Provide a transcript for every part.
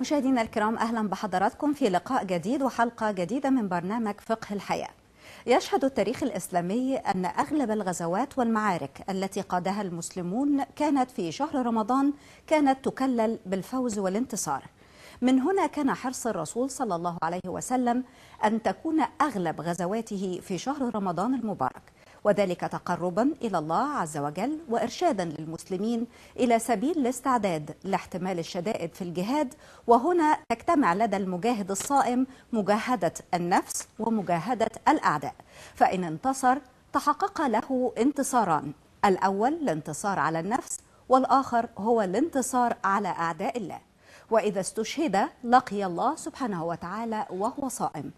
مشاهدينا الكرام أهلا بحضراتكم في لقاء جديد وحلقة جديدة من برنامج فقه الحياة يشهد التاريخ الإسلامي أن أغلب الغزوات والمعارك التي قادها المسلمون كانت في شهر رمضان كانت تكلل بالفوز والانتصار من هنا كان حرص الرسول صلى الله عليه وسلم أن تكون أغلب غزواته في شهر رمضان المبارك وذلك تقربا إلى الله عز وجل وإرشادا للمسلمين إلى سبيل الاستعداد لاحتمال الشدائد في الجهاد وهنا تجتمع لدى المجاهد الصائم مجاهدة النفس ومجاهدة الأعداء فإن انتصر تحقق له انتصاران الأول الانتصار على النفس والآخر هو الانتصار على أعداء الله وإذا استشهد لقي الله سبحانه وتعالى وهو صائم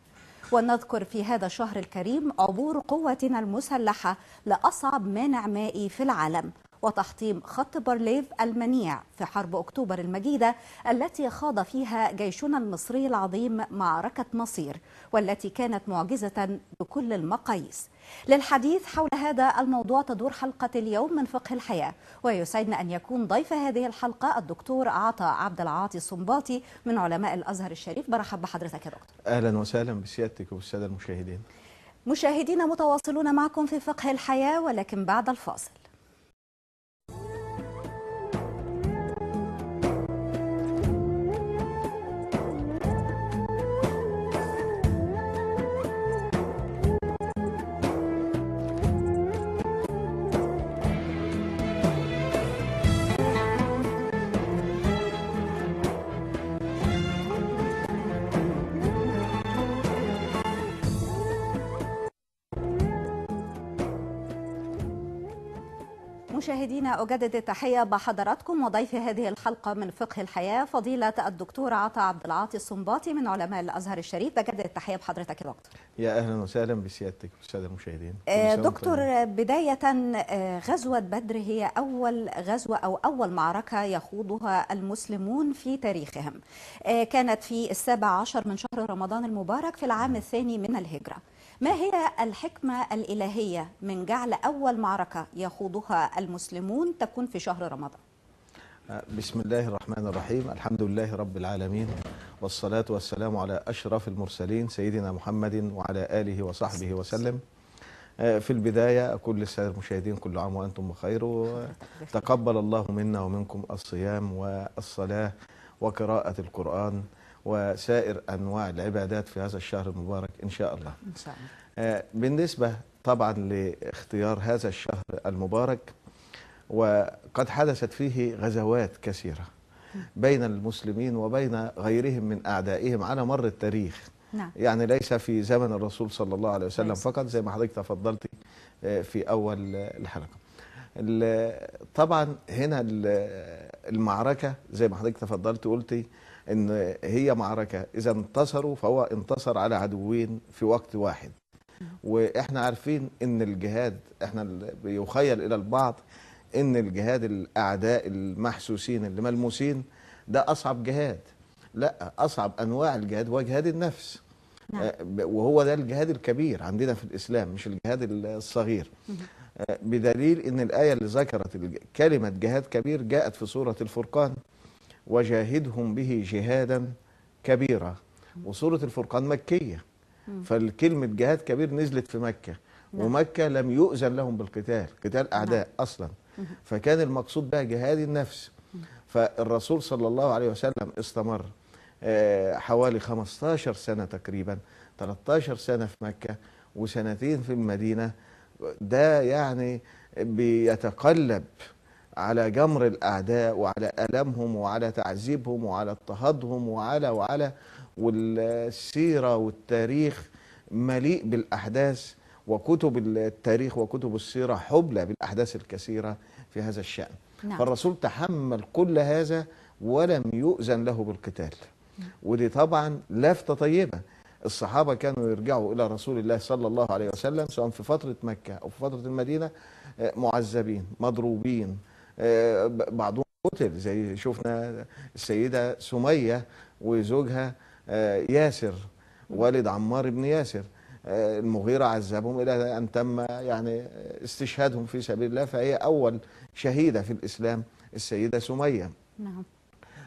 ونذكر في هذا الشهر الكريم عبور قواتنا المسلحة لأصعب مانع مائي في العالم وتحطيم خط بارليف المنيع في حرب أكتوبر المجيدة التي خاض فيها جيشنا المصري العظيم معركة مصير والتي كانت معجزة بكل المقاييس للحديث حول هذا الموضوع تدور حلقة اليوم من فقه الحياة ويسعدنا أن يكون ضيف هذه الحلقة الدكتور عطا عبد العاطي الصنباطي من علماء الأزهر الشريف برحب بحضرتك يا دكتور أهلا وسهلا بسيادتك وبالسادة المشاهدين مشاهدينا متواصلون معكم في فقه الحياة ولكن بعد الفاصل مشاهدينا أجدد التحية بحضراتكم وضيف هذه الحلقة من فقه الحياة فضيلة الدكتور عطا عبد العاطي الصنباطي من علماء الأزهر الشريف بجدد التحية بحضرتك يا دكتور يا أهلا وسهلا بسيادتك والسادة المشاهدين آه، دكتور آه، بداية آه، غزوة بدر هي أول غزوة أو أول معركة يخوضها المسلمون في تاريخهم كانت في السابع عشر من شهر رمضان المبارك في العام الثاني من الهجرة ما هي الحكمة الإلهية من جعل أول معركة يخوضها المسلمون تكون في شهر رمضان؟ أه، بسم الله الرحمن الرحيم الحمد لله رب العالمين والصلاة والسلام على أشرف المرسلين سيدنا محمد وعلى آله وصحبه وسلم أه، في البداية أقول السادة المشاهدين كل عام وأنتم بخير تقبل الله منا ومنكم الصيام والصلاة وقراءة القرآن وسائر أنواع العبادات في هذا الشهر المبارك إن شاء الله إن شاء الله آه، بالنسبة طبعا لاختيار هذا الشهر المبارك وقد حدثت فيه غزوات كثيرة بين المسلمين وبين غيرهم من أعدائهم على مر التاريخ نعم. يعني ليس في زمن الرسول صلى الله عليه وسلم ليس. فقط زي ما حضرتك تفضلتي آه، في أول الحلقة طبعا هنا المعركة زي ما حضرتك تفضلتي قلتي ان هي معركه اذا انتصروا فهو انتصر على عدوين في وقت واحد واحنا عارفين ان الجهاد احنا بيخيل الى البعض ان الجهاد الاعداء المحسوسين اللي ملموسين ده اصعب جهاد لا اصعب انواع الجهاد هو جهاد النفس نعم. آه، وهو ده الجهاد الكبير عندنا في الاسلام مش الجهاد الصغير آه، بدليل ان الايه اللي ذكرت كلمه جهاد كبير جاءت في سوره الفرقان وجاهدهم به جهادا كبيرا وسورة الفرقان مكية فالكلمة جهاد كبير نزلت في مكة نعم. ومكة لم يؤذن لهم بالقتال قتال نعم. أعداء أصلا فكان المقصود بها جهاد النفس فالرسول صلى الله عليه وسلم استمر آه، حوالي 15 سنة تقريبا 13 سنة في مكة وسنتين في المدينة ده يعني بيتقلب على جمر الأعداء وعلى ألمهم وعلى تعذيبهم وعلى اضطهادهم وعلى وعلى والسيرة والتاريخ مليء بالأحداث وكتب التاريخ وكتب السيرة حبلى بالأحداث الكثيرة في هذا الشأن نعم. فالرسول تحمل كل هذا ولم يؤذن له بالقتال ودي طبعا لفتة طيبة الصحابة كانوا يرجعوا إلى رسول الله صلى الله عليه وسلم سواء في فترة مكة أو في فترة المدينة آه، معذبين مضروبين آه، بعضهم قتل زي شفنا السيدة سمية وزوجها آه، ياسر والد عمار بن ياسر آه، المغيرة عذبهم إلى أن تم يعني استشهادهم في سبيل الله فهي أول شهيدة في الإسلام السيدة سمية نعم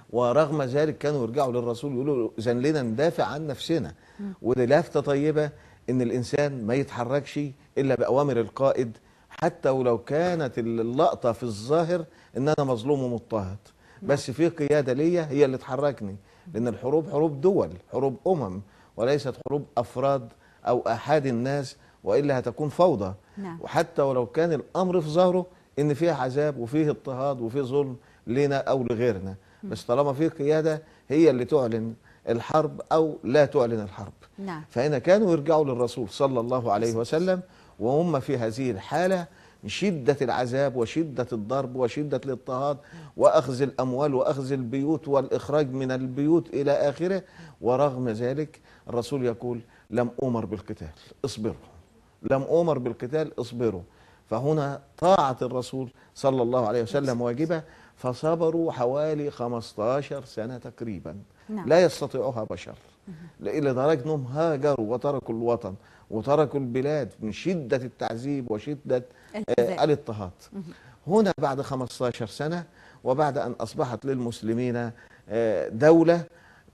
ورغم ذلك كانوا يرجعوا للرسول يقولوا إذا لنا ندافع عن نفسنا ودي لافتة طيبة إن الإنسان ما يتحركش إلا بأوامر القائد حتى ولو كانت اللقطة في الظاهر ان انا مظلوم ومضطهد بس في قيادة ليا هي اللي تحركني لان الحروب حروب دول حروب امم وليست حروب افراد او احاد الناس والا هتكون فوضى نعم. وحتى ولو كان الامر في ظهره ان فيه عذاب وفيه اضطهاد وفيه ظلم لنا او لغيرنا بس طالما في قياده هي اللي تعلن الحرب او لا تعلن الحرب نعم. فان كانوا يرجعوا للرسول صلى الله عليه وسلم وهم في هذه الحالة شدة العذاب وشدة الضرب وشدة الاضطهاد وأخذ الأموال وأخذ البيوت والإخراج من البيوت إلى آخره ورغم ذلك الرسول يقول لم أمر بالقتال اصبروا لم أمر بالقتال اصبروا فهنا طاعة الرسول صلى الله عليه وسلم واجبة فصبروا حوالي 15 سنة تقريبا نعم. لا يستطيعها بشر لدرجة أنهم هاجروا وتركوا الوطن وتركوا البلاد من شدة التعذيب وشدة آه، الاضطهاد هنا بعد 15 سنة وبعد أن أصبحت للمسلمين آه، دولة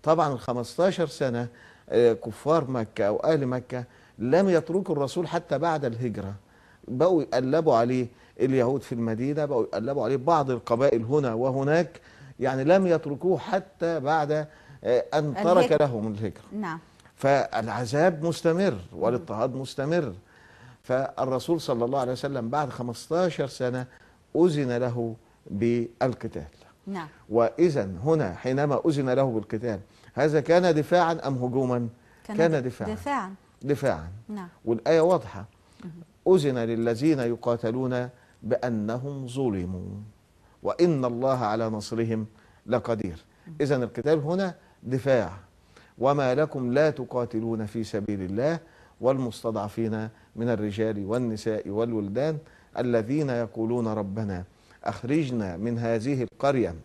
طبعا 15 سنة آه، كفار مكة أو أهل مكة لم يتركوا الرسول حتى بعد الهجرة بقوا يقلبوا عليه اليهود في المدينة بقوا يقلبوا عليه بعض القبائل هنا وهناك يعني لم يتركوه حتى بعد أن ترك لهم الهجرة نعم فالعذاب مستمر والاضطهاد مستمر فالرسول صلى الله عليه وسلم بعد 15 سنة أذن له بالقتال نعم وإذا هنا حينما أذن له بالقتال هذا كان دفاعا أم هجوما كان, كان دفاعا دفاعا دفاعا نعم والآية واضحة أذن للذين يقاتلون بأنهم ظلموا وإن الله على نصرهم لقدير إذا القتال هنا دفاع وما لكم لا تقاتلون في سبيل الله والمستضعفين من الرجال والنساء والولدان الذين يقولون ربنا أخرجنا من هذه القرية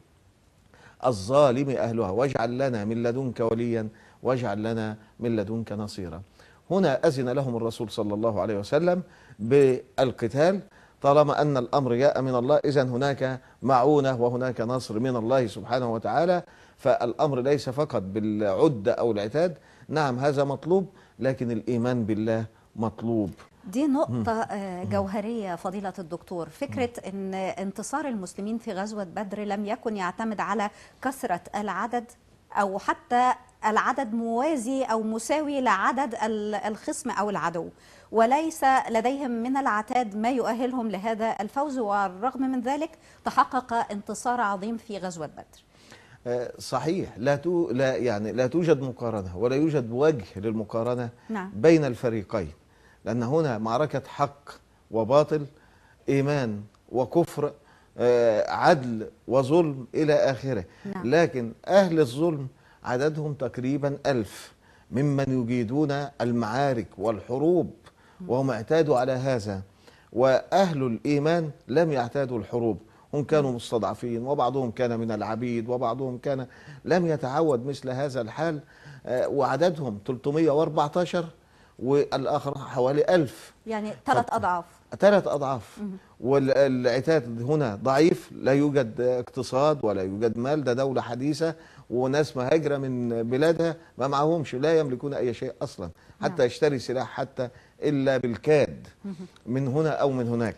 الظالم أهلها واجعل لنا من لدنك وليا واجعل لنا من لدنك نصيرا هنا أذن لهم الرسول صلى الله عليه وسلم بالقتال طالما أن الأمر جاء من الله إذا هناك معونة وهناك نصر من الله سبحانه وتعالى فالأمر ليس فقط بالعدة أو العتاد نعم هذا مطلوب لكن الإيمان بالله مطلوب دي نقطة آه، جوهرية فضيلة الدكتور فكرة أن انتصار المسلمين في غزوة بدر لم يكن يعتمد على كثرة العدد أو حتى العدد موازي أو مساوي لعدد الخصم أو العدو وليس لديهم من العتاد ما يؤهلهم لهذا الفوز والرغم من ذلك تحقق انتصار عظيم في غزوة بدر صحيح لا تو لا يعني لا توجد مقارنه ولا يوجد وجه للمقارنه نعم. بين الفريقين لان هنا معركه حق وباطل ايمان وكفر آه، عدل وظلم الى اخره نعم. لكن اهل الظلم عددهم تقريبا ألف ممن يجيدون المعارك والحروب وهم اعتادوا على هذا واهل الايمان لم يعتادوا الحروب هم كانوا مستضعفين وبعضهم كان من العبيد وبعضهم كان لم يتعود مثل هذا الحال آه، وعددهم 314 والآخر حوالي 1000 يعني ثلاث أضعاف ثلاث أضعاف والعتاد هنا ضعيف لا يوجد اقتصاد ولا يوجد مال ده دولة حديثة وناس مهاجرة من بلادها ما معهمش لا يملكون أي شيء أصلا حتى نعم. يشتري سلاح حتى إلا بالكاد من هنا أو من هناك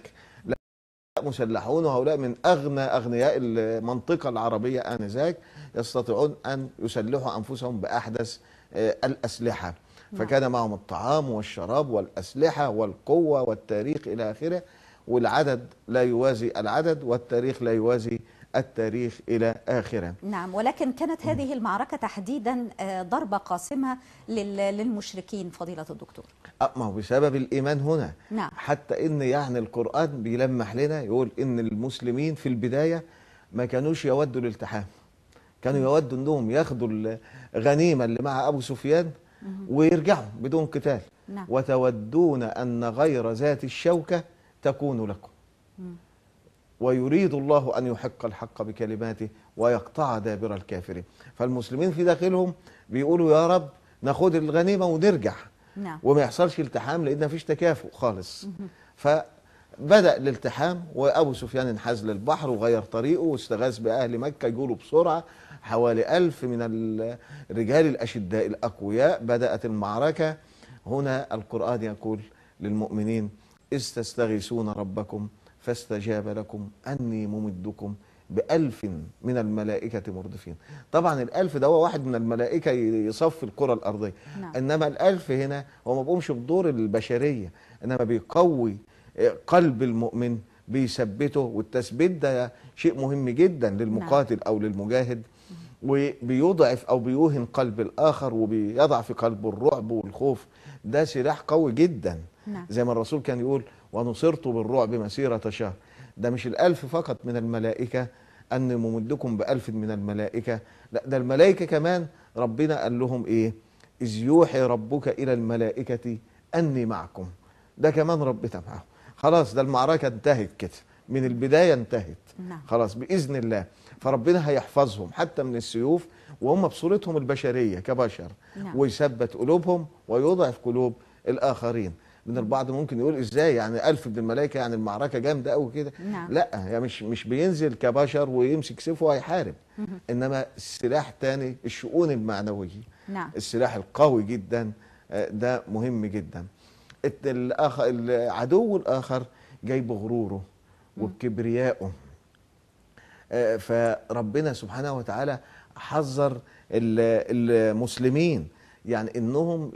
مسلحون وهؤلاء من أغنى أغنياء المنطقة العربية آنذاك يستطيعون أن يسلحوا أنفسهم بأحدث آه، الأسلحة فكان نعم. معهم الطعام والشراب والأسلحة والقوة والتاريخ إلى آخره والعدد لا يوازي العدد والتاريخ لا يوازي التاريخ إلى آخره نعم ولكن كانت هذه المعركة تحديدا آه، ضربة قاسمة للمشركين فضيلة الدكتور أه، ما هو بسبب الإيمان هنا نعم. حتى إن يعني القرآن بيلمح لنا يقول إن المسلمين في البداية ما كانوش يودوا الالتحام كانوا يودوا انهم ياخدوا الغنيمه اللي مع ابو سفيان ويرجعوا بدون قتال نعم. وتودون ان غير ذات الشوكه تكون لكم ويريد الله أن يحق الحق بكلماته ويقطع دابر الكافرين فالمسلمين في داخلهم بيقولوا يا رب ناخد الغنيمة ونرجع نعم. وما يحصلش التحام لأن مفيش تكافؤ خالص فبدأ الالتحام وأبو سفيان انحاز للبحر وغير طريقه واستغاث بأهل مكة يقولوا بسرعة حوالي ألف من الرجال الأشداء الأقوياء بدأت المعركة هنا القرآن يقول للمؤمنين إذ تستغيثون ربكم فاستجاب لكم أني ممدكم بألف من الملائكة مردفين طبعا الألف ده هو واحد من الملائكة يصفي الكرة الأرضية نعم. إنما الألف هنا هو ما بقومش بدور البشرية إنما بيقوي قلب المؤمن بيثبته والتثبيت ده شيء مهم جدا للمقاتل أو للمجاهد نعم. وبيضعف أو بيوهن قلب الآخر وبيضع في قلبه الرعب والخوف ده سلاح قوي جدا نعم. زي ما الرسول كان يقول ونصرت بالرعب مسيرة شهر ده مش الألف فقط من الملائكة أن ممدكم بألف من الملائكة لا ده الملائكة كمان ربنا قال لهم إيه إذ يوحي ربك إلى الملائكة أني معكم ده كمان رب تبعه خلاص ده المعركة انتهت كده من البداية انتهت نعم. خلاص بإذن الله فربنا هيحفظهم حتى من السيوف وهم بصورتهم البشرية كبشر نعم. ويثبت قلوبهم ويضعف قلوب الآخرين من البعض ممكن يقول ازاي يعني ألف من الملائكة يعني المعركة جامدة قوي كده نعم. لا هي يعني مش مش بينزل كبشر ويمسك سيفه وهيحارب إنما السلاح تاني الشؤون المعنوية نعم. السلاح القوي جدا آه، ده مهم جدا الآخر العدو الآخر جاي بغروره وبكبريائه آه، فربنا سبحانه وتعالى حذر المسلمين يعني انهم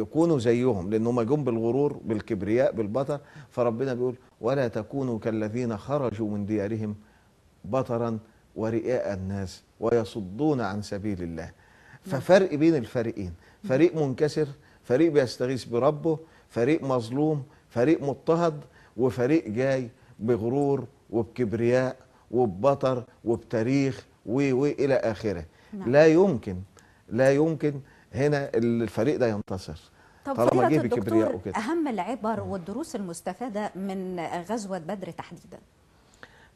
يكونوا زيهم لان هم جم بالغرور بالكبرياء بالبطر فربنا بيقول ولا تكونوا كالذين خرجوا من ديارهم بطرا ورئاء الناس ويصدون عن سبيل الله ففرق بين الفريقين فريق منكسر فريق بيستغيث بربه فريق مظلوم فريق مضطهد وفريق جاي بغرور وبكبرياء وببطر وبتاريخ و الى اخره نعم. لا يمكن لا يمكن هنا الفريق ده ينتصر طب طالما جه بكبرياء وكده اهم العبر والدروس المستفاده من غزوه بدر تحديدا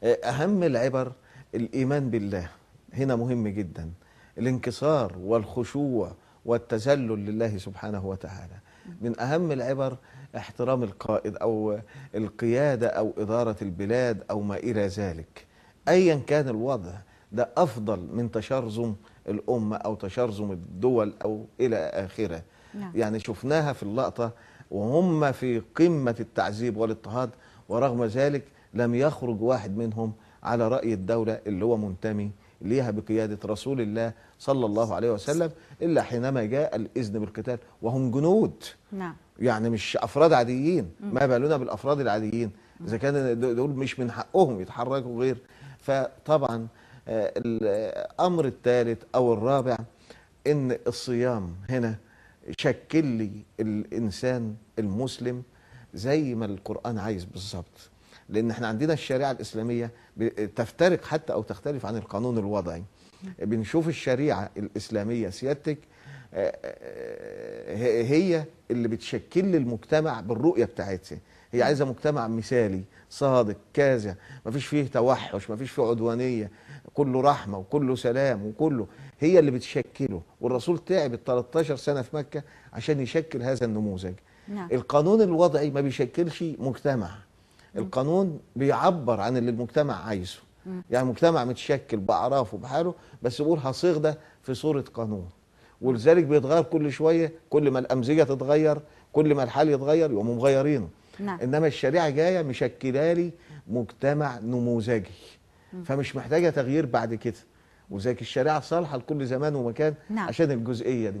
آه، اهم العبر الايمان بالله هنا مهم جدا الانكسار والخشوع والتذلل لله سبحانه وتعالى من اهم العبر احترام القائد او القياده او اداره البلاد او ما الى ذلك ايا كان الوضع ده افضل من تشرذم الأمة أو تشرذم الدول أو إلى آخره نعم. يعني شفناها في اللقطة وهم في قمة التعذيب والاضطهاد ورغم ذلك لم يخرج واحد منهم على رأي الدولة اللي هو منتمي ليها بقيادة رسول الله صلى الله عليه وسلم إلا حينما جاء الإذن بالقتال وهم جنود نعم. يعني مش أفراد عاديين ما بالنا بالأفراد العاديين إذا كان دول مش من حقهم يتحركوا غير فطبعا الأمر الثالث أو الرابع إن الصيام هنا شكل لي الإنسان المسلم زي ما القرآن عايز بالظبط لأن احنا عندنا الشريعة الإسلامية تفترق حتى أو تختلف عن القانون الوضعي بنشوف الشريعة الإسلامية سيادتك هي اللي بتشكل المجتمع بالرؤية بتاعتها هي عايزه مجتمع مثالي صادق كازع مفيش فيه توحش مفيش فيه عدوانيه كله رحمه وكله سلام وكله هي اللي بتشكله والرسول تعب ال 13 سنه في مكه عشان يشكل هذا النموذج نعم. القانون الوضعي ما بيشكلش مجتمع القانون بيعبر عن اللي المجتمع عايزه يعني مجتمع متشكل باعرافه بحاله بس بيقول هصيغ ده في صوره قانون ولذلك بيتغير كل شويه كل ما الامزجه تتغير كل ما الحال يتغير يقوموا مغيرينه نعم. انما الشريعه جايه مشكلالي مجتمع نموذجي فمش محتاجه تغيير بعد كده وزيك الشريعه صالحه لكل زمان ومكان نعم. عشان الجزئيه دي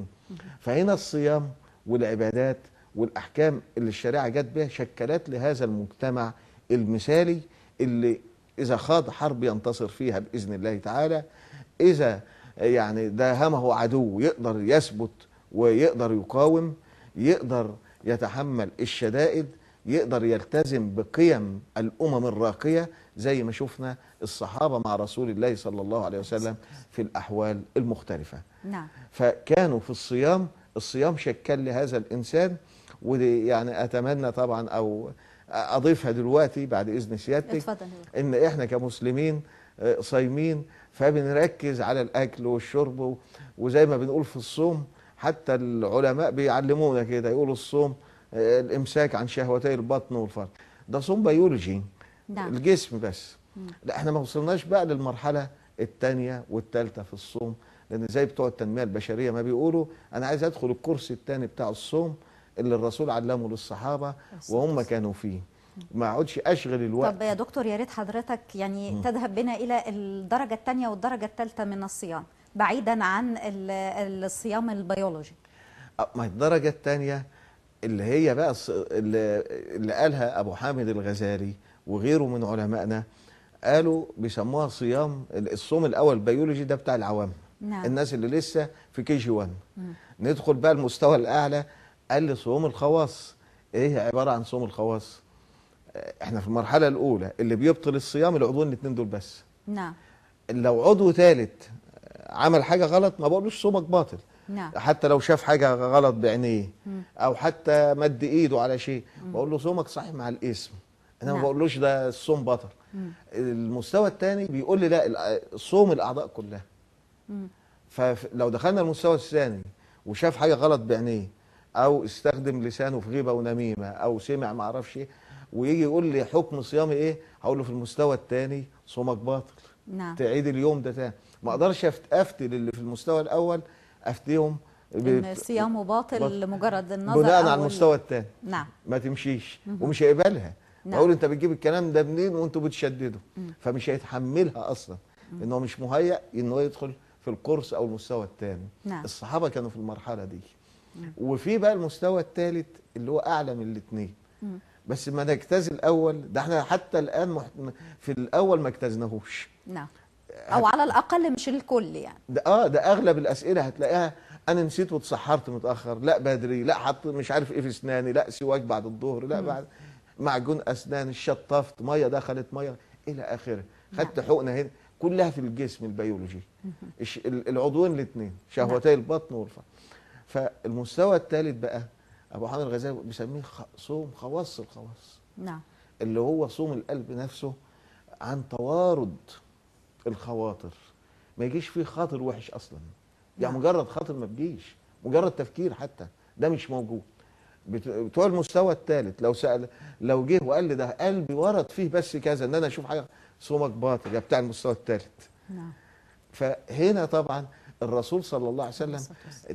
فهنا الصيام والعبادات والاحكام اللي الشريعه جت بها شكلت لهذا المجتمع المثالي اللي اذا خاض حرب ينتصر فيها باذن الله تعالى اذا يعني داهمه عدو يقدر يثبت ويقدر يقاوم يقدر يتحمل الشدائد يقدر يلتزم بقيم الأمم الراقية زي ما شفنا الصحابة مع رسول الله صلى الله عليه وسلم في الأحوال المختلفة نعم. فكانوا في الصيام الصيام شكل لهذا الإنسان ويعني أتمنى طبعا أو أضيفها دلوقتي بعد إذن سيادتك اتفضل. إن إحنا كمسلمين آه، صايمين فبنركز على الأكل والشرب وزي ما بنقول في الصوم حتى العلماء بيعلمونا كده يقولوا الصوم الامساك عن شهوتي البطن والفرج ده صوم بيولوجي نعم. الجسم بس لا احنا ما وصلناش بقى للمرحله الثانيه والثالثه في الصوم لان زي بتوع التنميه البشريه ما بيقولوا انا عايز ادخل الكرسي الثاني بتاع الصوم اللي الرسول علمه للصحابه وهم كانوا فيه ما اقعدش اشغل الوقت طب يا دكتور يا ريت حضرتك يعني م. تذهب بنا الى الدرجه الثانيه والدرجه الثالثه من الصيام بعيدا عن الصيام البيولوجي ما الدرجه الثانيه اللي هي بقى اللي قالها ابو حامد الغزالي وغيره من علمائنا قالوا بيسموها صيام الصوم الاول بيولوجي ده بتاع العوام نعم. الناس اللي لسه في كي جي 1 ندخل بقى المستوى الاعلى قال لي صوم الخواص ايه عباره عن صوم الخواص احنا في المرحله الاولى اللي بيبطل الصيام العضوين الاثنين دول بس نعم لو عضو ثالث عمل حاجه غلط ما بقولوش صومك باطل نعم. حتى لو شاف حاجة غلط بعينيه أو حتى مد إيده على شيء بقول له صومك صحيح مع الاسم أنا نعم. ما بقولوش ده الصوم بطل مم. المستوى الثاني بيقول لي لا صوم الأعضاء كلها مم. فلو دخلنا المستوى الثاني وشاف حاجة غلط بعينيه أو استخدم لسانه في غيبة ونميمة أو سمع ما أعرفش إيه ويجي يقول لي حكم صيامي إيه هقول له في المستوى الثاني صومك باطل نعم. تعيد اليوم ده تاني ما أقدرش أفتي للي في المستوى الأول افتيهم ان صيامه باطل لمجرد النظر بناء على المستوى الثاني نعم ما تمشيش مم. ومش هيقبلها نعم. واقول انت بتجيب الكلام ده منين وانتوا بتشددوا مم. فمش هيتحملها اصلا ان هو مش مهيأ ان هو يدخل في القرص او المستوى الثاني نعم. الصحابه كانوا في المرحله دي مم. وفي بقى المستوى الثالث اللي هو اعلى من الاثنين بس ما نجتاز الاول ده احنا حتى الان محت... في الاول ما اجتزناهوش نعم او على الاقل مش الكل يعني ده اه ده اغلب الاسئله هتلاقيها انا نسيت واتسحرت متاخر لا بدري لا حط مش عارف ايه في اسناني لا سواك بعد الظهر لا بعد معجون اسنان شطفت ميه دخلت ميه الى اخره نعم. خدت حقنه هنا كلها في الجسم البيولوجي العضوين الاثنين شهوتي نعم. البطن والفم فالمستوى الثالث بقى ابو حامد الغزالي بيسميه صوم خواص الخواص نعم اللي هو صوم القلب نفسه عن توارد الخواطر ما يجيش فيه خاطر وحش اصلا يعني نعم. مجرد خاطر ما بيجيش مجرد تفكير حتى ده مش موجود بتوع المستوى الثالث لو سال لو جه وقال لي ده قلبي ورد فيه بس كذا ان انا اشوف حاجه صومك باطل يا بتاع المستوى الثالث نعم فهنا طبعا الرسول صلى الله عليه وسلم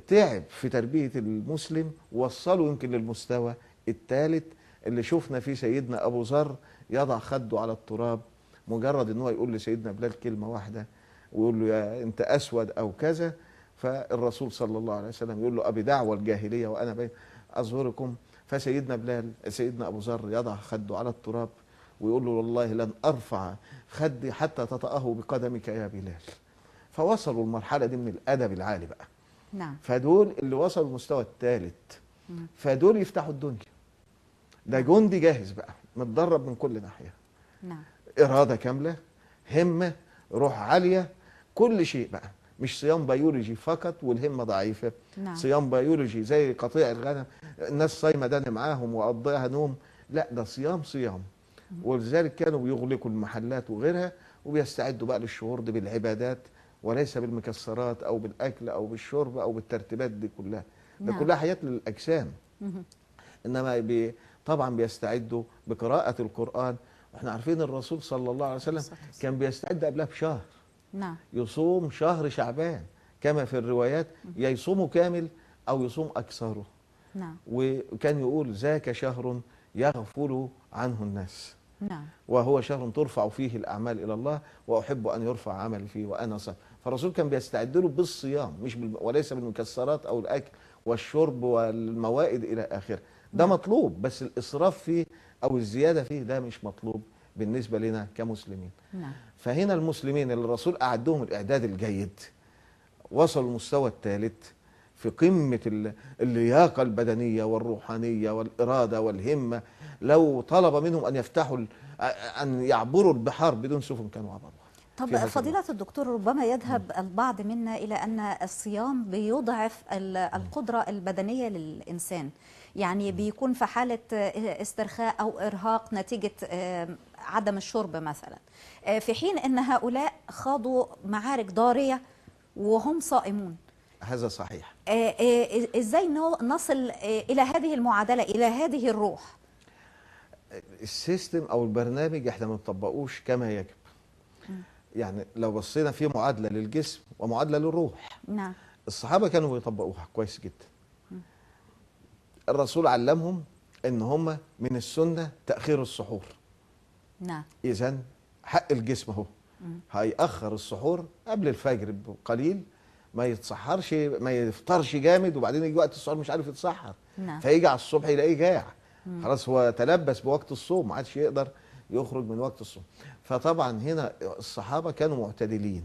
تعب في تربيه المسلم وصله يمكن للمستوى الثالث اللي شفنا فيه سيدنا ابو ذر يضع خده على التراب مجرد ان هو يقول لسيدنا بلال كلمه واحده ويقول له يا انت اسود او كذا فالرسول صلى الله عليه وسلم يقول له ابي دعوه الجاهليه وانا بين اظهركم فسيدنا بلال سيدنا ابو ذر يضع خده على التراب ويقول له والله لن ارفع خدي حتى تطاه بقدمك يا بلال فوصلوا المرحله دي من الادب العالي بقى نعم فدول اللي وصلوا المستوى الثالث فدول يفتحوا الدنيا ده نعم. جندي جاهز بقى متدرب من كل ناحيه نعم اراده كامله همه روح عاليه كل شيء بقى مش صيام بيولوجي فقط والهمه ضعيفه نعم. صيام بيولوجي زي قطيع الغنم الناس صايمه داني معاهم وقضيها نوم لا ده صيام صيام ولذلك كانوا بيغلقوا المحلات وغيرها وبيستعدوا بقى للشهور دي بالعبادات وليس بالمكسرات او بالاكل او بالشرب او بالترتيبات دي كلها ده نعم. كلها حياه للاجسام انما بي طبعا بيستعدوا بقراءه القران احنا عارفين الرسول صلى الله عليه وسلم كان بيستعد قبلها بشهر نعم يصوم شهر شعبان كما في الروايات يا يصومه كامل او يصوم اكثره نعم وكان يقول ذاك شهر يغفل عنه الناس نعم وهو شهر ترفع فيه الاعمال الى الله واحب ان يرفع عملي فيه وانا صائم فالرسول كان بيستعد له بالصيام مش بال... وليس بالمكسرات او الاكل والشرب والموائد الى اخره ده نعم. مطلوب بس الإسراف فيه أو الزيادة فيه ده مش مطلوب بالنسبة لنا كمسلمين نعم. فهنا المسلمين اللي الرسول أعدهم الإعداد الجيد وصلوا المستوى الثالث في قمة اللياقة البدنية والروحانية والإرادة والهمة لو طلب منهم أن يفتحوا أن يعبروا البحار بدون سفن كانوا عبروا طب فضيلة الدكتور ربما يذهب نعم. البعض منا إلى أن الصيام بيضعف نعم. القدرة البدنية للإنسان يعني بيكون في حالة آه، استرخاء أو إرهاق نتيجة آه، عدم الشرب مثلا آه، في حين أن هؤلاء خاضوا معارك ضارية وهم صائمون هذا صحيح إزاي نصل إلى هذه المعادلة إلى هذه الروح السيستم أو البرنامج احنا ما بنطبقوش كما يجب يعني لو بصينا في معادلة للجسم ومعادلة للروح نعم الصحابة كانوا بيطبقوها كويس جدا الرسول علمهم ان هم من السنه تاخير السحور نعم اذا حق الجسم اهو هيأخر السحور قبل الفجر بقليل ما يتسحرش ما يفطرش جامد وبعدين يجي وقت السحور مش عارف يتسحر نعم. فيجي على الصبح يلاقيه جاع خلاص هو تلبس بوقت الصوم ما عادش يقدر يخرج من وقت الصوم فطبعا هنا الصحابه كانوا معتدلين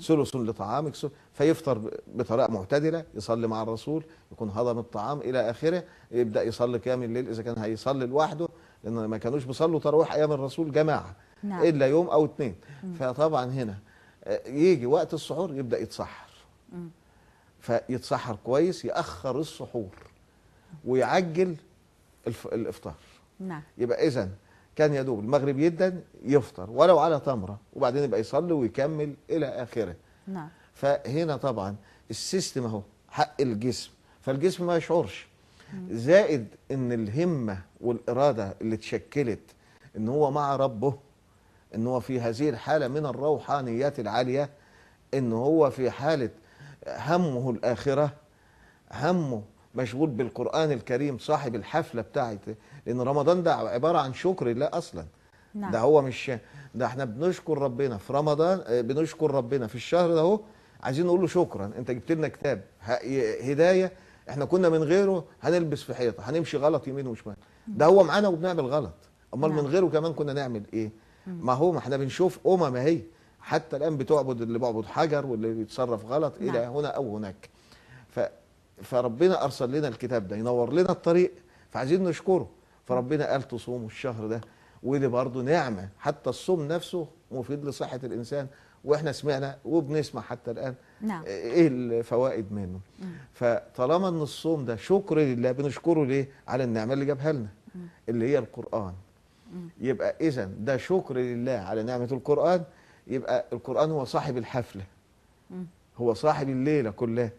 ثلث لطعامك فيفطر بطريقه معتدله يصلي مع الرسول يكون هضم الطعام الى اخره يبدا يصلي قيام الليل اذا كان هيصلي لوحده لان ما كانوش بيصلوا تراويح ايام الرسول جماعه نعم. الا يوم او اثنين فطبعا هنا آه، يجي وقت السحور يبدا يتسحر فيتسحر كويس ياخر السحور ويعجل الافطار نعم يبقى اذا كان يدوب المغرب جدا يفطر ولو على تمرة وبعدين يبقى يصلي ويكمل إلى آخره نعم فهنا طبعا السيستم اهو حق الجسم فالجسم ما يشعرش زائد ان الهمة والإرادة اللي اتشكلت ان هو مع ربه ان هو في هذه الحالة من الروحانيات العالية ان هو في حالة همه الآخرة همه مشغول بالقرآن الكريم صاحب الحفلة بتاعت لأن رمضان ده عبارة عن شكر لله أصلا نعم. ده هو مش ده احنا بنشكر ربنا في رمضان آه، بنشكر ربنا في الشهر ده هو عايزين نقول له شكرا انت جبت لنا كتاب هداية احنا كنا من غيره هنلبس في حيطة هنمشي غلط يمين وشمال ده هو معانا وبنعمل غلط امال نعم. من غيره كمان كنا نعمل ايه ما هو ما احنا بنشوف امم اهي حتى الان بتعبد اللي بعبد حجر واللي بيتصرف غلط نعم. الى هنا او هناك فربنا ارسل لنا الكتاب ده ينور لنا الطريق فعايزين نشكره فربنا قال تصوموا الشهر ده ودي برضه نعمه حتى الصوم نفسه مفيد لصحه الانسان واحنا سمعنا وبنسمع حتى الان نعم. ايه الفوائد منه مم. فطالما ان الصوم ده شكر لله بنشكره ليه على النعمه اللي جابها لنا مم. اللي هي القران مم. يبقى اذا ده شكر لله على نعمه القران يبقى القران هو صاحب الحفله هو صاحب الليله كلها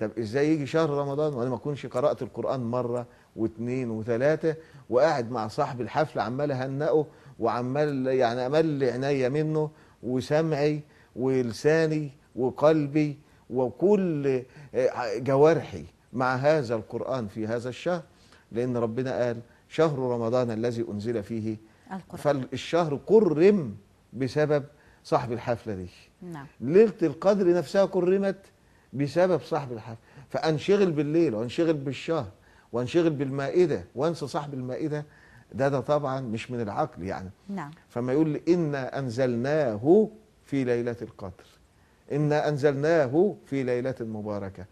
طب ازاي يجي شهر رمضان وانا ما اكونش قرات القران مره واثنين وثلاثه وقاعد مع صاحب الحفل عمال اهنئه وعمال يعني امل عينيا منه وسمعي ولساني وقلبي وكل آه، جوارحي مع هذا القرآن في هذا الشهر لأن ربنا قال شهر رمضان الذي أنزل فيه القرآن فالشهر كرم بسبب صاحب الحفلة دي نعم ليلة القدر نفسها كرمت بسبب صاحب الحفل فانشغل بالليل وانشغل بالشهر وانشغل بالمائده وانسى صاحب المائده ده ده طبعا مش من العقل يعني نعم فما يقول لي انا انزلناه في ليله القدر انا انزلناه في ليله مباركه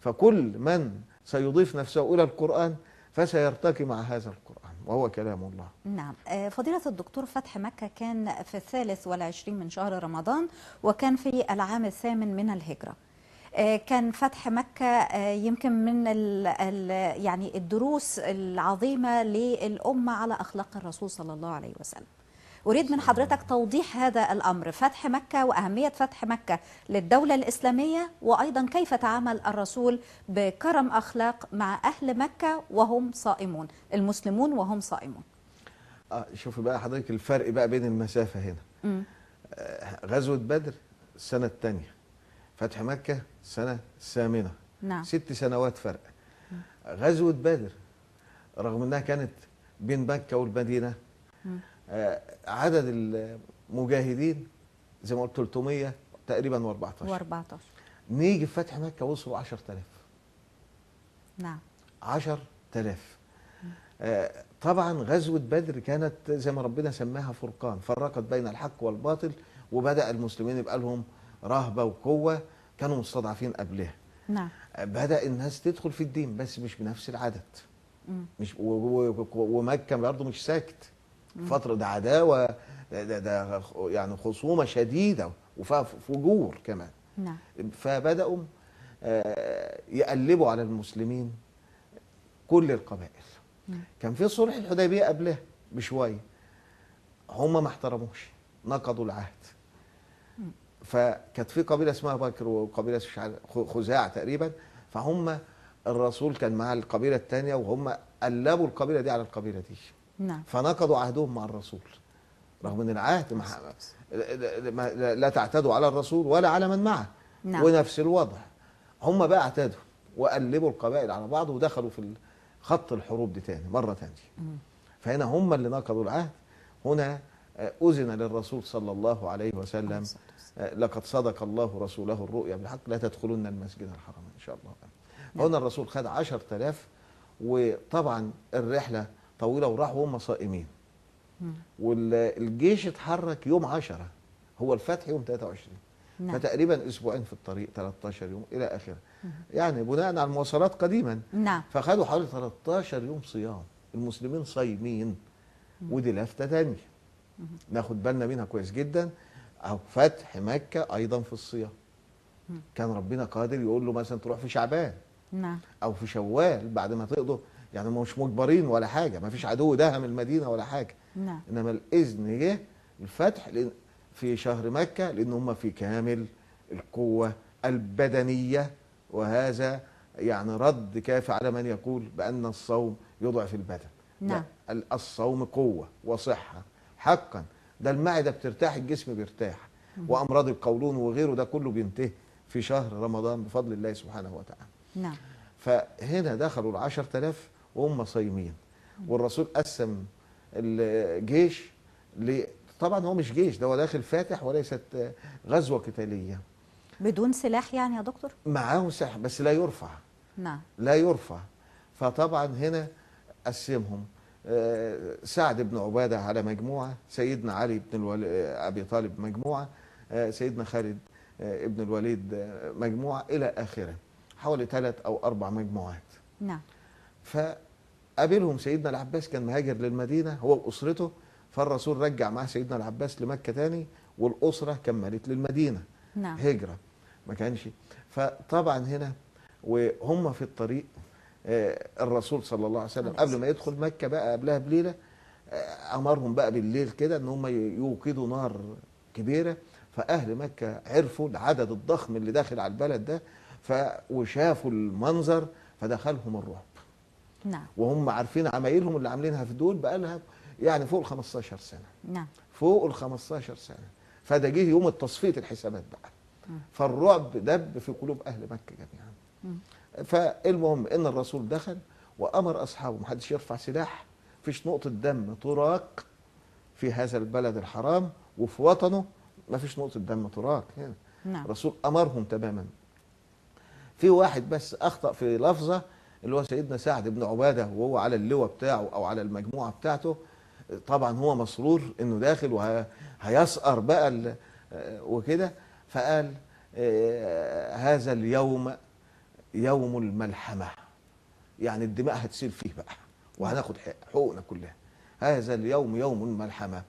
فكل من سيضيف نفسه الى القران فسيرتقي مع هذا القرآن وهو كلام الله نعم آه، فضيلة الدكتور فتح مكة كان في الثالث والعشرين من شهر رمضان وكان في العام الثامن من الهجرة آه، كان فتح مكة آه، يمكن من ال ال يعني الدروس العظيمة للأمة على أخلاق الرسول صلى الله عليه وسلم أريد من حضرتك توضيح هذا الأمر فتح مكة وأهمية فتح مكة للدولة الإسلامية وأيضا كيف تعامل الرسول بكرم أخلاق مع أهل مكة وهم صائمون المسلمون وهم صائمون آه شوف بقى حضرتك الفرق بقى بين المسافة هنا آه غزوة بدر السنة الثانية فتح مكة سنة ثامنة نعم. ست سنوات فرق غزوة بدر رغم أنها كانت بين مكة والمدينة آه عدد المجاهدين زي ما قلت 300 تقريبا و14 و14 نيجي في فتح مكة وصلوا 10000 نعم 10000 آه طبعا غزوة بدر كانت زي ما ربنا سماها فرقان فرقت بين الحق والباطل وبدأ المسلمين يبقى لهم رهبة وقوة كانوا مستضعفين قبلها نعم بدا الناس تدخل في الدين بس مش بنفس العدد مم. مش ومكه برضه مش ساكت فتره ده عداوه ده, ده يعني خصومه شديده وفيها فجور كمان نعم فبداوا آه، يقلبوا على المسلمين كل القبائل نعم. كان في صلح الحديبيه قبلها بشويه هم ما احترموش نقضوا العهد فكانت في قبيله اسمها بكر وقبيله مش عارف خزاعه تقريبا فهم الرسول كان مع القبيله الثانيه وهم قلبوا القبيله دي على القبيله دي نعم فنقضوا عهدهم مع الرسول رغم ان العهد ما لا تعتدوا على الرسول ولا على من معه نعم. ونفس الوضع هم بقى اعتدوا وقلبوا القبائل على بعض ودخلوا في خط الحروب دي تاني مره تانية فهنا هم اللي نقضوا العهد هنا آه، أذن للرسول صلى الله عليه وسلم آه، لقد صدق الله رسوله الرؤيا بالحق لا تدخلن المسجد الحرام إن شاء الله آه. نعم. هنا الرسول خد 10000 وطبعا الرحلة طويلة وراحوا وهم صائمين والجيش اتحرك يوم 10 هو الفتح يوم 23 نعم. فتقريبا اسبوعين في الطريق 13 يوم الى اخره يعني بناء على المواصلات قديما نعم فخدوا حوالي 13 يوم صيام المسلمين صايمين ودي لفته ثانيه ناخد بالنا منها كويس جدا او فتح مكه ايضا في الصيام كان ربنا قادر يقول له مثلا تروح في شعبان نعم او في شوال بعد ما تقضوا يعني مش مجبرين ولا حاجه ما فيش عدو دهم المدينه ولا حاجه نعم انما الاذن جه الفتح في شهر مكه لان هم في كامل القوه البدنيه وهذا يعني رد كافي على من يقول بان الصوم يضعف البدن نعم الصوم قوه وصحه حقا ده المعده بترتاح الجسم بيرتاح وامراض القولون وغيره ده كله بينتهي في شهر رمضان بفضل الله سبحانه وتعالى نعم فهنا دخلوا ال تلاف وهم صايمين والرسول قسم الجيش طبعا هو مش جيش ده هو داخل فاتح وليست غزوه قتاليه بدون سلاح يعني يا دكتور معاهم سلاح بس لا يرفع نعم لا يرفع فطبعا هنا قسمهم آه، سعد بن عبادة على مجموعة سيدنا علي بن آه، أبي طالب مجموعة آه، سيدنا خالد ابن الوليد مجموعة إلى آخره حوالي ثلاث أو أربع مجموعات نعم فقابلهم سيدنا العباس كان مهاجر للمدينة هو وأسرته فالرسول رجع مع سيدنا العباس لمكة تاني والأسرة كملت للمدينة نعم. هجرة ما كانش فطبعا هنا وهم في الطريق آه، الرسول صلى الله عليه وسلم نعم. قبل ما يدخل مكة بقى قبلها بليلة آه، أمرهم بقى بالليل كده أن هم يوقدوا نار كبيرة فأهل مكة عرفوا العدد الضخم اللي داخل على البلد ده ف وشافوا المنظر فدخلهم الرعب نعم وهم عارفين عمايلهم اللي عاملينها في دول بقى لها يعني فوق ال 15 سنة نعم فوق ال 15 سنة فده جه يوم التصفية الحسابات بقى فالرعب دب في قلوب أهل مكة جميعا فالمهم ان الرسول دخل وامر اصحابه محدش يرفع سلاح فيش نقطه دم تراق في هذا البلد الحرام وفي وطنه ما فيش نقطه دم تراق يعني نعم. الرسول امرهم تماما في واحد بس اخطا في لفظه اللي هو سيدنا سعد بن عباده وهو على اللواء بتاعه او على المجموعه بتاعته طبعا هو مسرور انه داخل وهيسقر بقى آه، وكده فقال آه، هذا اليوم يوم الملحمة يعني الدماء هتسيل فيه بقى وهناخد حقوقنا كلها هذا اليوم يوم الملحمة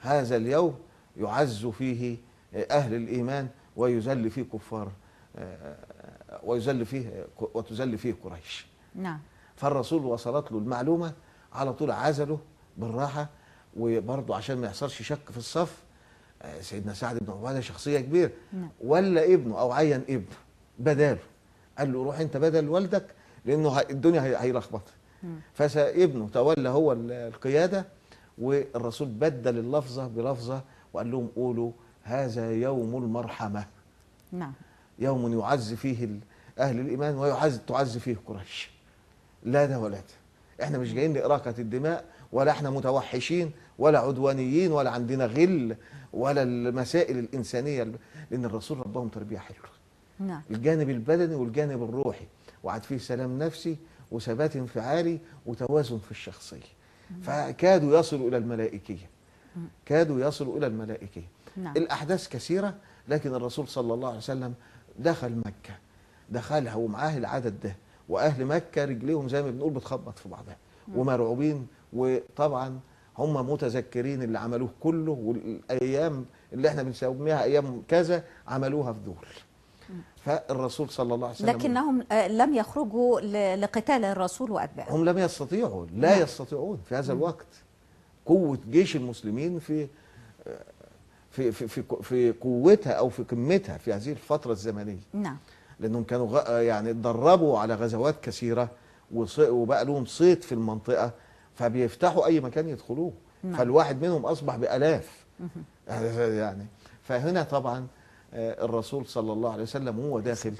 هذا اليوم يعز فيه أهل الإيمان ويذل فيه كفار آه، ويذل فيه وتذل فيه قريش نعم فالرسول وصلت له المعلومة على طول عزله بالراحة وبرضه عشان ما يحصلش شك في الصف آه، سيدنا سعد بن عبادة شخصية كبيرة نعم. ولا ابنه أو عين ابنه بداله قال له روح انت بدل والدك لانه الدنيا هيلخبط فابنه تولى هو القياده والرسول بدل اللفظه بلفظه وقال لهم قولوا هذا يوم المرحمه نعم يوم يعز فيه اهل الايمان ويعز تعز فيه قريش لا ده ولا ده احنا مش جايين لاراقه الدماء ولا احنا متوحشين ولا عدوانيين ولا عندنا غل ولا المسائل الانسانيه لان الرسول ربهم تربيه حلوه نعم. الجانب البدني والجانب الروحي وعاد فيه سلام نفسي وثبات انفعالي وتوازن في الشخصيه فكادوا يصلوا الى الملائكيه كادوا يصلوا الى الملائكيه نعم. الاحداث كثيره لكن الرسول صلى الله عليه وسلم دخل مكه دخلها ومعاه العدد ده واهل مكه رجليهم زي ما بنقول بتخبط في بعضها ومرعوبين وطبعا هم متذكرين اللي عملوه كله والايام اللي احنا بنسميها ايام كذا عملوها في دول فالرسول صلى الله عليه وسلم لكنهم آه، لم يخرجوا لقتال الرسول وأتباعه هم لم يستطيعوا لا نعم. يستطيعون في هذا الوقت قوة جيش المسلمين في آه، في في في, في قوتها أو في قمتها في هذه الفترة الزمنية نعم لأنهم كانوا آه، يعني اتدربوا على غزوات كثيرة وبقى لهم صيد في المنطقة فبيفتحوا أي مكان يدخلوه نعم. فالواحد منهم أصبح بألاف يعني فهنا طبعا آه، الرسول صلى الله عليه وسلم وهو داخل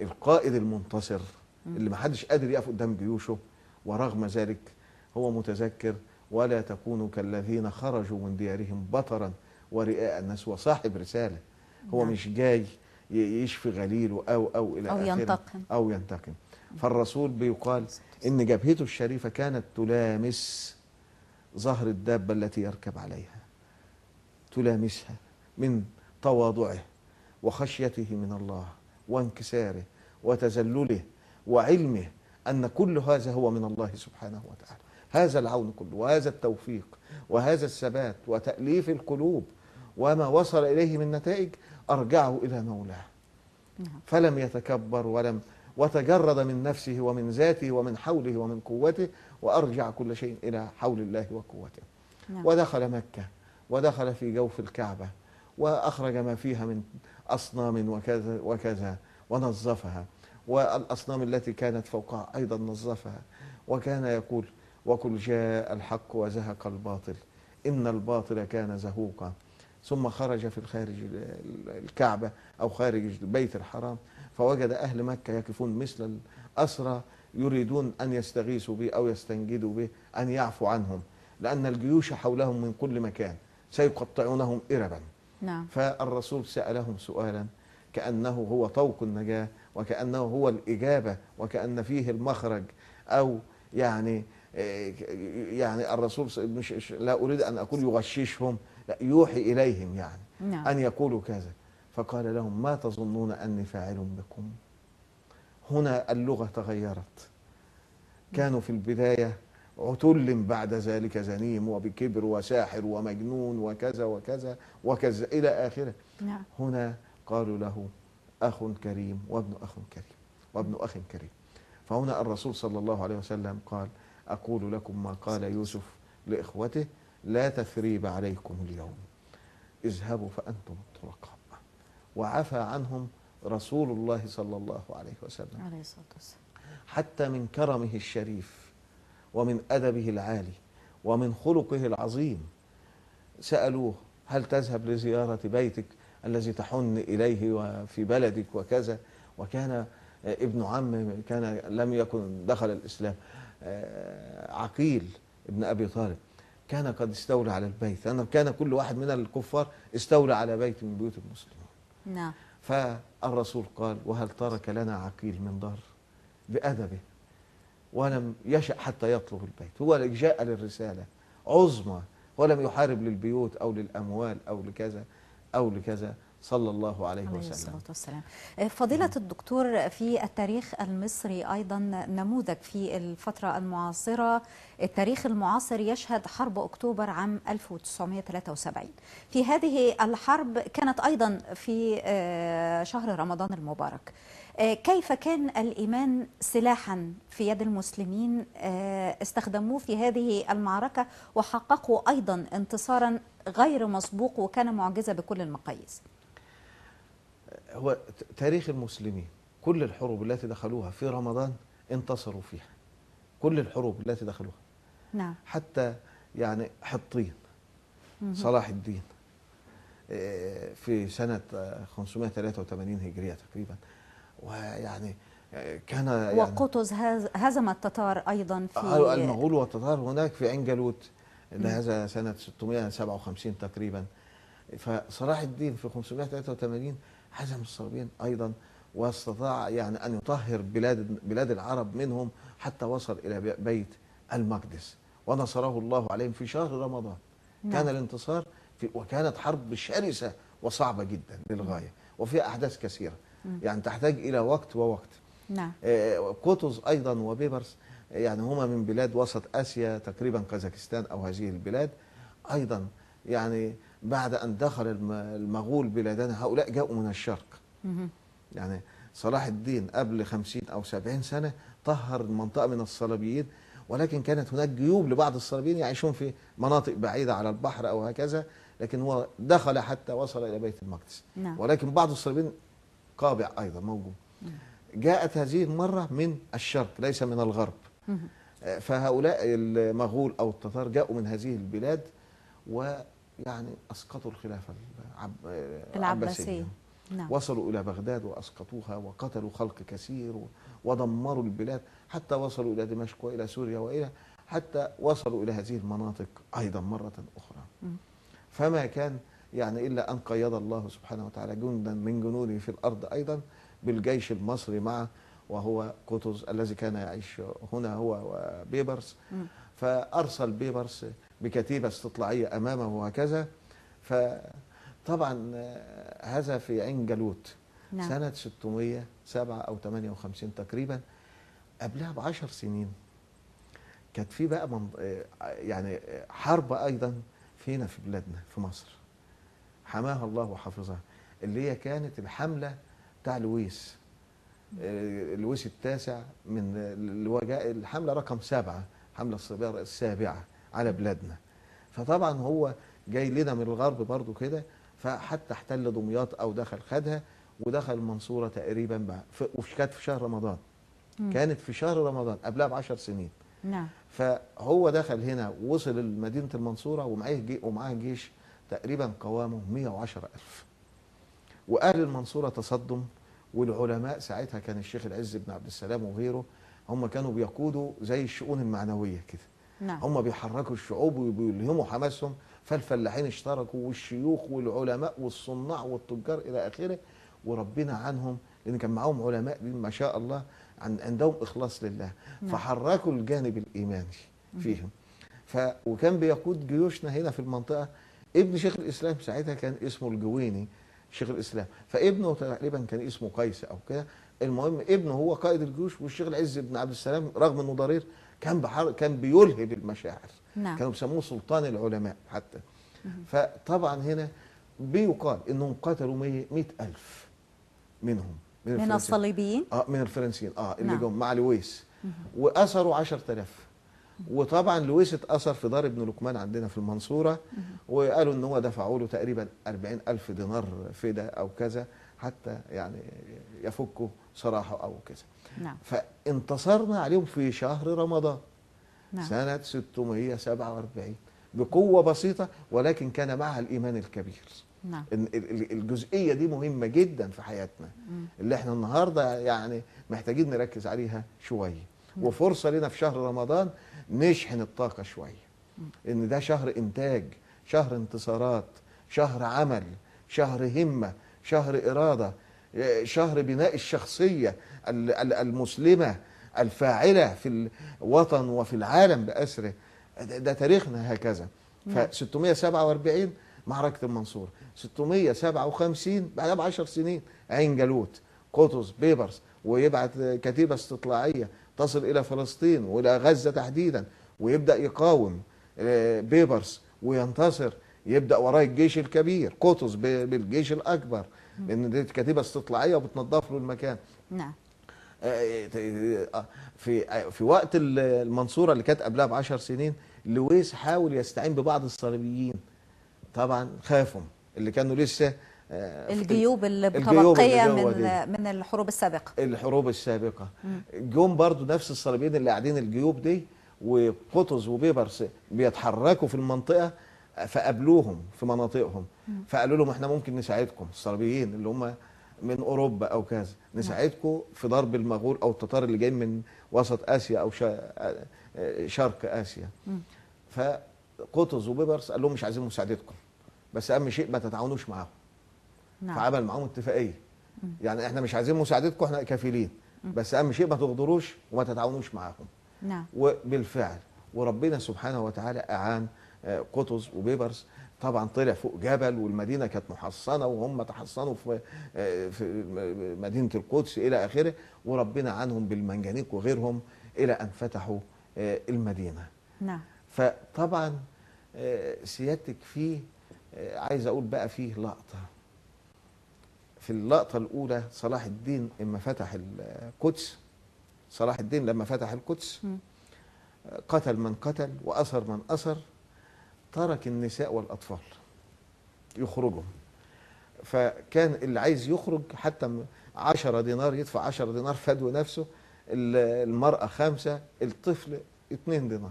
القائد المنتصر اللي محدش قادر يقف قدام جيوشه ورغم ذلك هو متذكر ولا تكونوا كالذين خرجوا من ديارهم بطرا ورئاء الناس وصاحب رسالة هو نعم. مش جاي يشفي غليله أو أو إلى أو آخره ينتقم أو ينتقم فالرسول بيقال إن جبهته الشريفة كانت تلامس ظهر الدابة التي يركب عليها تلامسها من تواضعه وخشيته من الله وانكساره وتذلله وعلمه أن كل هذا هو من الله سبحانه وتعالى هذا العون كله وهذا التوفيق وهذا الثبات وتأليف القلوب وما وصل إليه من نتائج أرجعه إلى مولاه نعم. فلم يتكبر ولم وتجرد من نفسه ومن ذاته ومن حوله ومن قوته وأرجع كل شيء إلى حول الله وقوته نعم. ودخل مكة ودخل في جوف الكعبة وأخرج ما فيها من أصنام وكذا وكذا ونظفها والأصنام التي كانت فوقها أيضا نظفها وكان يقول وقل جاء الحق وزهق الباطل إن الباطل كان زهوقا ثم خرج في الخارج الكعبة أو خارج البيت الحرام فوجد أهل مكة يقفون مثل الأسرى يريدون أن يستغيثوا به أو يستنجدوا به أن يعفو عنهم لأن الجيوش حولهم من كل مكان سيقطعونهم إربا نعم فالرسول سألهم سؤالا كأنه هو طوق النجاة وكأنه هو الإجابة وكأن فيه المخرج أو يعني آه، يعني الرسول مش لا أريد أن أقول يغششهم لا يوحي إليهم يعني نعم. أن يقولوا كذا فقال لهم ما تظنون أني فاعل بكم هنا اللغة تغيرت نعم. كانوا في البداية عتل بعد ذلك زنيم وبكبر وساحر ومجنون وكذا وكذا وكذا إلى آخره نعم. هنا قالوا له أخ كريم وابن أخ كريم وابن أخ كريم فهنا الرسول صلى الله عليه وسلم قال أقول لكم ما قال يوسف لإخوته لا تثريب عليكم اليوم اذهبوا فأنتم الطرقاء وعفى عنهم رسول الله صلى الله عليه وسلم عليه الصلاة والسلام حتى من كرمه الشريف ومن أدبه العالي ومن خلقه العظيم سألوه هل تذهب لزيارة بيتك الذي تحن إليه وفي بلدك وكذا وكان ابن عم كان لم يكن دخل الإسلام آه، عقيل ابن أبي طالب كان قد استولى على البيت أنا كان كل واحد من الكفار استولى على بيت من بيوت المسلمين نعم فالرسول قال وهل ترك لنا عقيل من دار بأدبه ولم يشأ حتى يطلب البيت هو جاء للرسالة عظمى ولم يحارب للبيوت أو للأموال أو لكذا أو لكذا صلى الله عليه, عليه وسلم الصلاة والسلام آه، فضيلة نعم. الدكتور في التاريخ المصري أيضا نموذج في الفترة المعاصرة التاريخ المعاصر يشهد حرب أكتوبر عام 1973 في هذه الحرب كانت أيضا في آه، شهر رمضان المبارك آه، كيف كان الإيمان سلاحا في يد المسلمين آه، استخدموه في هذه المعركة وحققوا أيضا انتصارا غير مسبوق وكان معجزة بكل المقاييس هو تاريخ المسلمين كل الحروب التي دخلوها في رمضان انتصروا فيها كل الحروب التي دخلوها نعم حتى يعني حطين صلاح الدين آه، في سنة 583 هجرية تقريبا ويعني آه، كان يعني وقطز هزم التتار ايضا في آه، آه، المغول والتتار هناك في عين جالوت ده هذا سنه 657 تقريبا فصلاح الدين في 583 هزم الصربيين ايضا واستطاع يعني ان يطهر بلاد بلاد العرب منهم حتى وصل الى بيت المقدس ونصره الله عليهم في شهر رمضان نعم. كان الانتصار في وكانت حرب شرسه وصعبه جدا للغايه وفيها احداث كثيره يعني تحتاج إلى وقت ووقت نعم آه، قطز أيضا وبيبرس آه، يعني هما من بلاد وسط آسيا تقريبا كازاكستان أو هذه البلاد أيضا يعني بعد أن دخل المغول بلادنا هؤلاء جاءوا من الشرق يعني صلاح الدين قبل 50 أو 70 سنة طهر المنطقة من الصليبيين ولكن كانت هناك جيوب لبعض الصليبيين يعيشون في مناطق بعيدة على البحر أو هكذا لكن هو دخل حتى وصل إلى بيت المقدس نعم. ولكن بعض الصليبيين قابع أيضا موجود جاءت هذه المرة من الشرق ليس من الغرب فهؤلاء المغول أو التتار جاءوا من هذه البلاد ويعني أسقطوا الخلافة العب... العباسية نعم. وصلوا إلى بغداد وأسقطوها وقتلوا خلق كثير ودمروا البلاد حتى وصلوا إلى دمشق وإلى سوريا وإلى حتى وصلوا إلى هذه المناطق أيضا مرة أخرى فما كان يعني إلا أن قيد الله سبحانه وتعالى جندا من جنوده في الأرض أيضا بالجيش المصري معه وهو قطز الذي كان يعيش هنا هو وبيبرس فأرسل بيبرس بكتيبة استطلاعية أمامه وهكذا فطبعا آه، هذا في عين جالوت نعم. سنة 607 أو 58 تقريبا قبلها بعشر سنين كانت في بقى آه، يعني آه، حرب أيضا فينا في بلادنا في مصر حماها الله وحفظها اللي هي كانت الحملة بتاع لويس آه، لويس التاسع من الحملة رقم سبعة حملة السابعة على بلادنا فطبعا هو جاي لنا من الغرب برضو كده فحتى احتل دمياط او دخل خدها ودخل المنصورة تقريبا وفي كانت في شهر رمضان م. كانت في شهر رمضان قبلها بعشر سنين نعم فهو دخل هنا وصل لمدينة المنصورة ومعاه ومعاه جيش تقريبا قوامه 110 ألف وأهل المنصورة تصدم والعلماء ساعتها كان الشيخ العز بن عبد السلام وغيره هم كانوا بيقودوا زي الشؤون المعنوية كده نعم. هم بيحركوا الشعوب وبيلهموا حماسهم فالفلاحين اشتركوا والشيوخ والعلماء والصناع والتجار إلى آخره وربنا عنهم لأن كان معاهم علماء ما شاء الله عندهم إخلاص لله نعم. فحركوا الجانب الإيماني فيهم ف وكان بيقود جيوشنا هنا في المنطقة ابن شيخ الاسلام ساعتها كان اسمه الجويني شيخ الاسلام فابنه تقريبا كان اسمه قيس او كده المهم ابنه هو قائد الجيوش والشيخ العز بن عبد السلام رغم انه ضرير كان بحر كان بيلهب المشاعر نعم. كانوا بيسموه سلطان العلماء حتى فطبعا هنا بيقال انهم قتلوا 100000 منهم من, من الصليبيين اه من الفرنسيين اه اللي نعم. جم مع لويس واثروا 10000 وطبعا لويس اتأثر في دار ابن لقمان عندنا في المنصوره وقالوا ان هو دفعوا له تقريبا 40 الف دينار فدا او كذا حتى يعني يفكوا صراحة او كذا نعم. فانتصرنا عليهم في شهر رمضان نعم. سنه 647 بقوه بسيطه ولكن كان معها الايمان الكبير نعم. الجزئيه دي مهمه جدا في حياتنا اللي احنا النهارده يعني محتاجين نركز عليها شويه وفرصه لنا في شهر رمضان نشحن الطاقه شويه ان ده شهر انتاج شهر انتصارات شهر عمل شهر همه شهر اراده شهر بناء الشخصيه المسلمه الفاعله في الوطن وفي العالم باسره ده تاريخنا هكذا نعم. ف 647 معركه المنصوره 657 بعدها ب 10 سنين عين جالوت قطز بيبرس ويبعت كتيبه استطلاعيه تصل إلى فلسطين وإلى غزة تحديدا ويبدأ يقاوم آه، بيبرس وينتصر يبدأ وراه الجيش الكبير قطز بالجيش الأكبر لأن دي كتيبة استطلاعية وبتنظف له المكان نعم آه، آه، في في وقت المنصوره اللي كانت قبلها ب 10 سنين لويس حاول يستعين ببعض الصليبيين طبعا خافهم اللي كانوا لسه آه، الجيوب المتبقيه من من الحروب السابقه الحروب السابقه جم برضو نفس الصليبيين اللي قاعدين الجيوب دي وقطز وبيبرس بيتحركوا في المنطقه فقابلوهم في مناطقهم فقالوا لهم احنا ممكن نساعدكم الصليبيين اللي هم من اوروبا او كذا نساعدكم في ضرب المغول او التتار اللي جايين من وسط اسيا او آه، شرق اسيا فقطز وبيبرس قال لهم مش عايزين مساعدتكم بس اهم شيء ما تتعاونوش معاهم نعم. فعمل معاهم اتفاقيه يعني احنا مش عايزين مساعدتكم احنا كفيلين بس اهم شيء ما تغدروش وما تتعاونوش معاهم نعم وبالفعل وربنا سبحانه وتعالى اعان آه، قطز وبيبرز طبعا طلع فوق جبل والمدينه كانت محصنه وهم تحصنوا في آه، في مدينه القدس الى اخره وربنا عنهم بالمنجنيق وغيرهم الى ان فتحوا آه، المدينه. نعم. فطبعا سيادتك فيه عايز اقول بقى فيه لقطه في اللقطة الأولى صلاح الدين لما فتح القدس صلاح الدين لما فتح القدس قتل من قتل وأسر من أسر ترك النساء والأطفال يخرجهم فكان اللي عايز يخرج حتى 10 دينار يدفع 10 دينار فدوى نفسه المرأة خمسة الطفل 2 دينار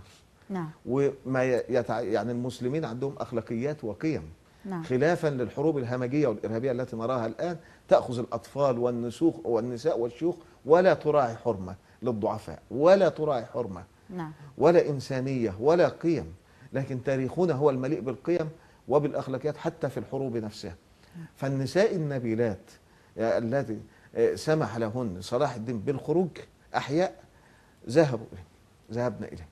نعم وما يتع... يعني المسلمين عندهم أخلاقيات وقيم نعم. خلافا للحروب الهمجية والإرهابية التي نراها الآن تأخذ الأطفال والنسوخ والنساء والشيوخ ولا تراعي حرمة للضعفاء ولا تراعي حرمة نعم. ولا إنسانية ولا قيم لكن تاريخنا هو المليء بالقيم وبالأخلاقيات حتى في الحروب نفسها فالنساء النبيلات آه، التي آه، سمح لهن صلاح الدين بالخروج أحياء ذهبوا ذهبنا إليه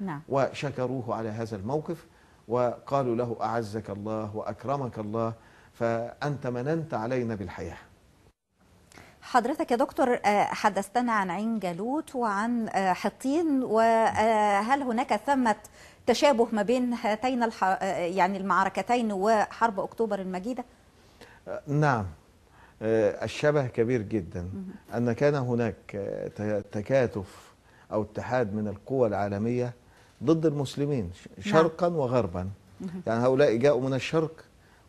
نعم. وشكروه على هذا الموقف وقالوا له أعزك الله وأكرمك الله فأنت مننت علينا بالحياة حضرتك يا دكتور آه، حدثتنا عن عين جالوت وعن آه، حطين وهل آه، هناك ثمة تشابه ما بين هاتين الح... يعني المعركتين وحرب أكتوبر المجيدة؟ نعم الشبه كبير جدا أن كان هناك تكاتف أو اتحاد من القوى العالمية ضد المسلمين نعم. شرقا نعم. وغربا يعني هؤلاء جاءوا من الشرق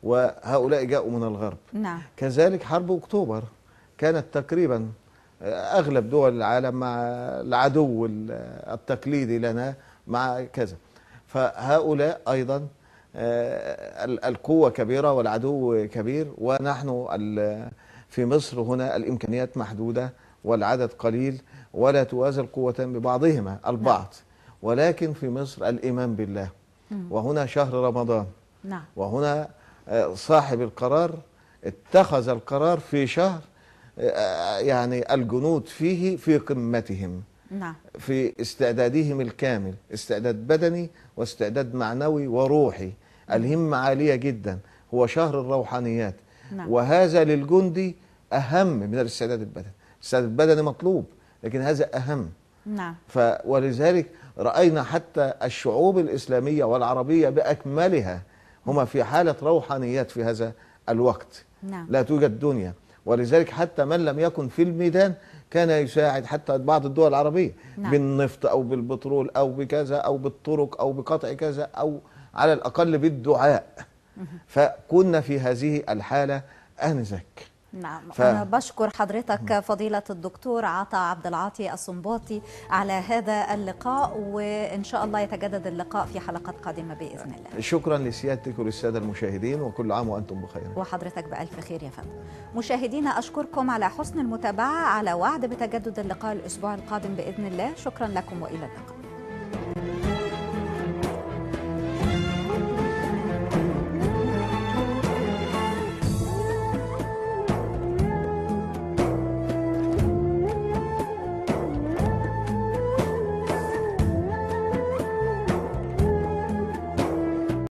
وهؤلاء جاءوا من الغرب نعم. كذلك حرب أكتوبر كانت تقريبا آه، أغلب دول العالم مع العدو التقليدي لنا مع كذا فهؤلاء أيضا آه، القوة كبيرة والعدو كبير ونحن في مصر هنا الإمكانيات محدودة والعدد قليل ولا توازي القوتان ببعضهما البعض نعم. ولكن في مصر الإيمان بالله وهنا شهر رمضان نعم. وهنا آه، صاحب القرار اتخذ القرار في شهر آه، آه، يعني الجنود فيه في قمتهم نعم. في استعدادهم الكامل استعداد بدني واستعداد معنوي وروحي الهمة عالية جدا هو شهر الروحانيات نعم. وهذا للجندي أهم من الاستعداد البدني الاستعداد البدني مطلوب لكن هذا أهم نعم ف ولذلك راينا حتى الشعوب الاسلاميه والعربيه باكملها هما في حاله روحانيات في هذا الوقت نعم. لا توجد دنيا ولذلك حتى من لم يكن في الميدان كان يساعد حتى بعض الدول العربيه نعم. بالنفط او بالبترول او بكذا او بالطرق او بقطع كذا او على الاقل بالدعاء فكنا في هذه الحاله أنزك نعم ف... أنا بشكر حضرتك فضيلة الدكتور عطا عبد العاطي الصنباطي على هذا اللقاء وإن شاء الله يتجدد اللقاء في حلقات قادمة بإذن الله شكرا لسيادتك وللسادة المشاهدين وكل عام وأنتم بخير وحضرتك بألف خير يا فندم مشاهدينا أشكركم على حسن المتابعة على وعد بتجدد اللقاء الأسبوع القادم بإذن الله شكرا لكم وإلى اللقاء